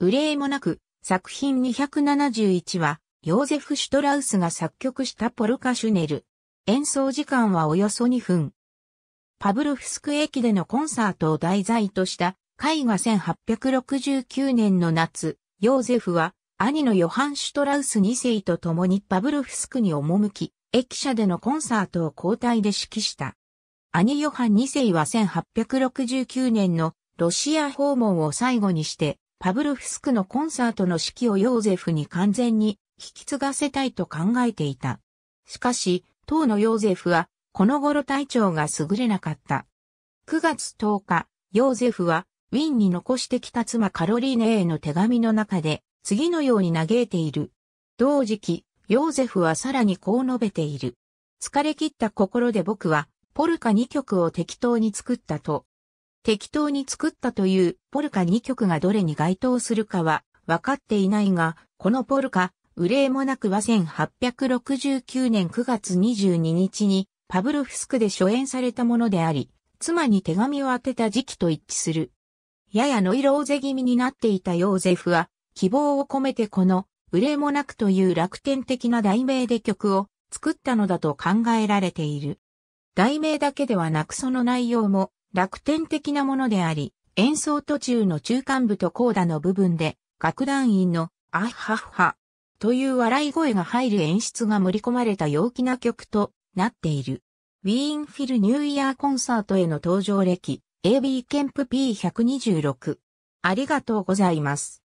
憂いもなく、作品271は、ヨーゼフ・シュトラウスが作曲したポルカ・シュネル。演奏時間はおよそ2分。パブロフスク駅でのコンサートを題材とした絵画1869年の夏、ヨーゼフは兄のヨハン・シュトラウス2世と共にパブロフスクに赴き、駅舎でのコンサートを交代で指揮した。兄ヨハン2世は1869年のロシア訪問を最後にしてパブルフスクのコンサートの指揮をヨーゼフに完全に引き継がせたいと考えていた。しかし、当のヨーゼフは、この頃体調が優れなかった。9月10日、ヨーゼフは、ウィンに残してきた妻カロリーネへの手紙の中で、次のように嘆いている。同時期、ヨーゼフはさらにこう述べている。疲れ切った心で僕は、ポルカ2曲を適当に作ったと、適当に作ったというポルカ2曲がどれに該当するかは分かっていないが、このポルカ、憂いもなくは1869年9月22日にパブロフスクで初演されたものであり、妻に手紙を当てた時期と一致する。ややノイローゼ気味になっていたヨーゼフは、希望を込めてこの、憂いもなくという楽天的な題名で曲を作ったのだと考えられている。題名だけではなくその内容も楽天的なものであり、演奏途中の中間部とコーダの部分で、楽団員の、あっはっは、という笑い声が入る演出が盛り込まれた陽気な曲となっている。ウィーンフィルニューイヤーコンサートへの登場歴、AB ケンプ P126。ありがとうございます。